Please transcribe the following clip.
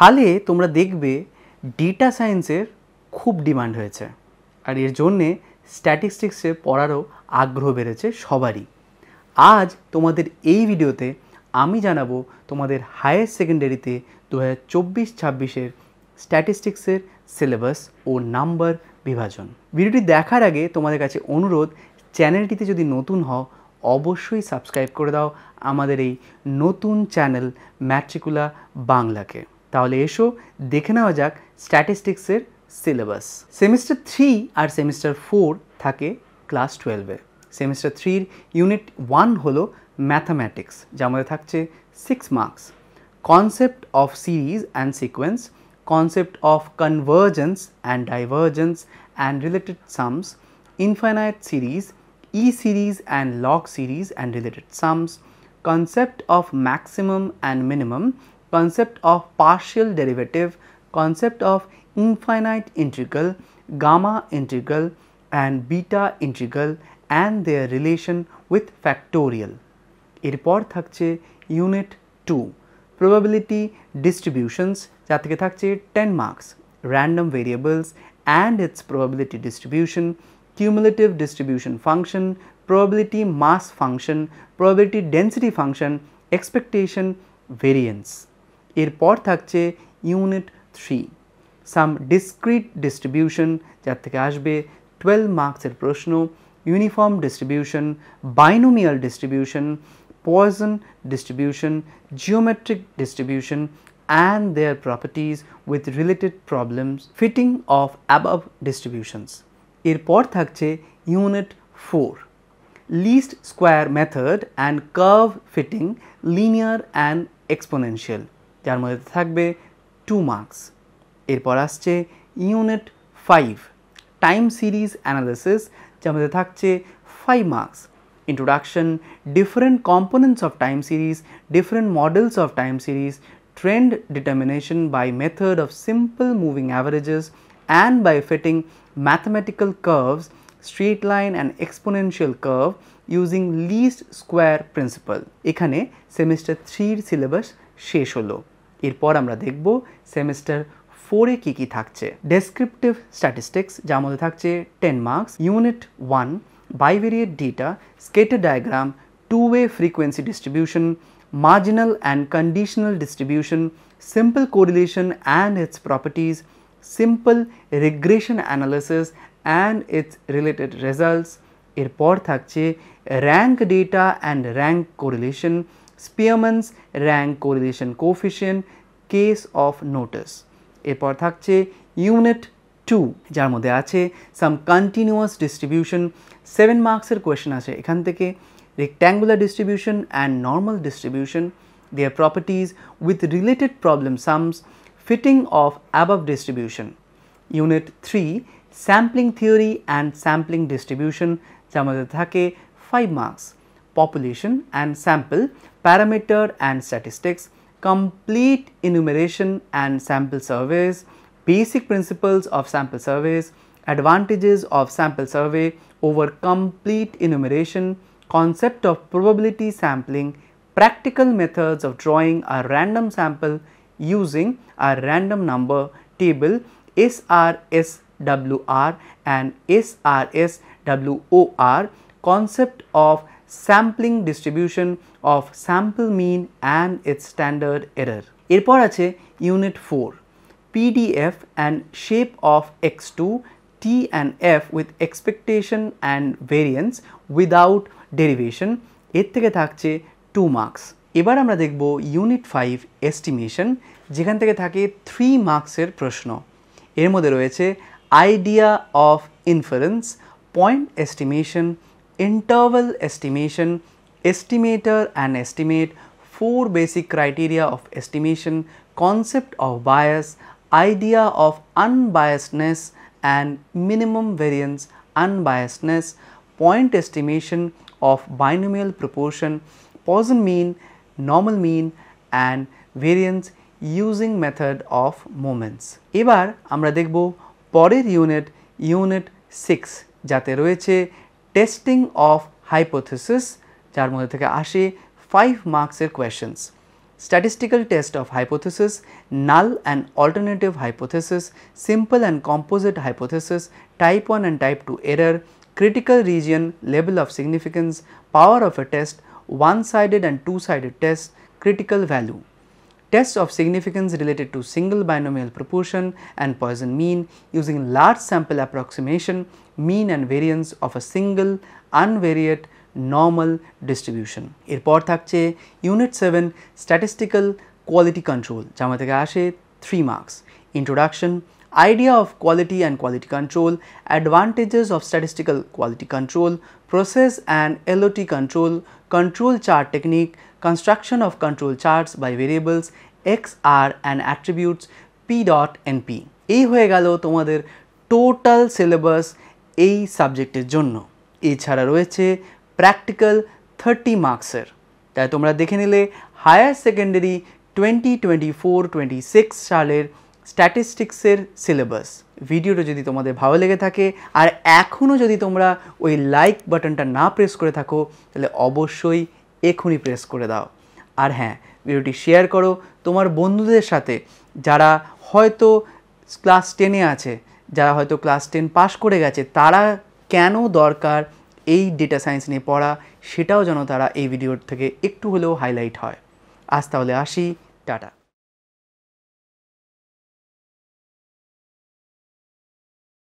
হালে তোমরা দেখবে ডেটা সায়েন্সের খুব ডিমান্ড হয়েছে আর এর জন্যে স্ট্যাটিস্টিক্সে পড়ারও আগ্রহ বেড়েছে সবারই আজ তোমাদের এই ভিডিওতে আমি জানাবো তোমাদের হায়ার সেকেন্ডারিতে দু হাজার চব্বিশ ছাব্বিশের স্ট্যাটিস্টিক্সের সিলেবাস ও নাম্বার বিভাজন ভিডিওটি দেখার আগে তোমাদের কাছে অনুরোধ চ্যানেলটিতে যদি নতুন হও অবশ্যই সাবস্ক্রাইব করে দাও আমাদের এই নতুন চ্যানেল ম্যাট্রিকুলা বাংলাকে তাহলে এসো দেখে নেওয়া যাক স্ট্যাটিস্টিক্সের সিলেবাস সেমিস্টার থ্রি আর সেমিস্টার ফোর থাকে ক্লাস টুয়েলভে সেমিস্টার থ্রির ইউনিট ওয়ান হলো ম্যাথামেটিক্স যার মধ্যে থাকছে six marks concept of series and sequence concept of convergence and divergence and related sums infinite series E series and log series and related sums concept of maximum and minimum concept of partial derivative, concept of infinite integral, gamma integral and beta integral and their relation with factorial. এরপর থাকছে unit two, probability distributions যা থেকে ten marks, random variables and its probability distribution, cumulative distribution function, probability mass function, probability density function, expectation, variance. এরপর থাকছে unit three some discrete distribution যার থেকে আসবে twelve মার্কসের প্রশ্ন uniform distribution binomial distribution Poisson distribution geometric distribution and their properties with related problems fitting of above distributions. এরপর থাকছে unit four least square method and curve fitting linear and exponential যার মধ্যে থাকবে টু মার্কস এরপর আসছে unit five time series analysis যার মধ্যে থাকছে five marks introduction, different components of time series, different models of time series, trend determination by method of simple moving averages and by fitting mathematical curves, straight line and exponential curve using least square principle এখানে semester থ্রির syllabus শেষ হলো এরপর আমরা দেখব semester ফোরে কী কী থাকছে descriptive statistics যার মধ্যে থাকছে ten marks unit one bivariate data scatter diagram two way frequency distribution marginal and conditional distribution simple correlation and its properties, simple regression analysis and its related results এরপর থাকছে rank data and rank correlation Spearman's rank correlation coefficient case of no ties এরপর থাকছে unit two যার মধ্যে আছে some continuous distribution seven মার্কসের question আছে এখান থেকে rectangular distribution and normal distribution their properties with related problem sums fitting of above distribution unit three sampling theory and sampling distribution যার মধ্যে থাকে five marks population and sample parameter and statistics complete enumeration and sample surveys, basic principles of sample surveys, advantages of sample survey over complete enumeration, concept of probability sampling, practical methods of drawing a random sample using a random number table SRSWR and SRS WOR concept of sampling distribution of sample mean and its standard error. এরপর আছে unit four PDF and shape of X two T and F with expectation and variance without derivation এর থেকে থাকছে two marks এবার আমরা দেখব unit five estimation যেখান থেকে থাকে থ্রি মার্কসের প্রশ্ন এর মধ্যে রয়েছে idea of inference point estimation, interval estimation, estimator and estimate, four basic criteria of estimation, concept of bias, idea of unbiasedness and minimum variance unbiasedness, point estimation of binomial proportion, Poisson mean, normal mean and variance using method of moments. এবার আমরা দেখব পরের unit, unit 6 যাতে testing of hypothesis hypothesis যার মধ্যে থেকে আসে five মার্কসের questions statistical test of hypothesis, null and alternative hypothesis, simple and composite hypothesis, type 1 and type 2 error, critical region, level of significance, power of a test, one-sided and two-sided test, critical value. Tests of significance related to single binomial proportion and poison mean using large sample approximation mean and variance of a single unvariate normal distribution এরপর থাকছে unit seven statistical quality control যা আমাদের থেকে আসে three marks introduction idea of quality and quality control, advantages of statistical quality control, process and LOT control, control chart technique, construction of control charts by variables x, r and attributes p dot and p. এই হয়ে গেল তোমাদের total syllabus এই সাবজেক্টের জন্য এছাড়া রয়েছে practical thirty মার্কসের তাই তোমরা দেখে নিলে higher secondary twenty twenty four twenty six সালের স্ট্যাটিস্টিক্সের সিলেবাস ভিডিওটা যদি তোমাদের ভালো লেগে থাকে আর এখনও যদি তোমরা ওই লাইক বাটনটা না প্রেস করে থাকো তাহলে অবশ্যই এখনই প্রেস করে দাও আর হ্যাঁ ভিডিওটি শেয়ার করো তোমার বন্ধুদের সাথে যারা হয়তো ক্লাস টেনে আছে যারা হয়তো ক্লাস টেন পাশ করে গেছে তারা কেন দরকার এই ডেটা সায়েন্স নিয়ে পড়া সেটাও যেন তারা এই ভিডিওর থেকে একটু হলেও হাইলাইট হয় আজ তাহলে আসি টাটা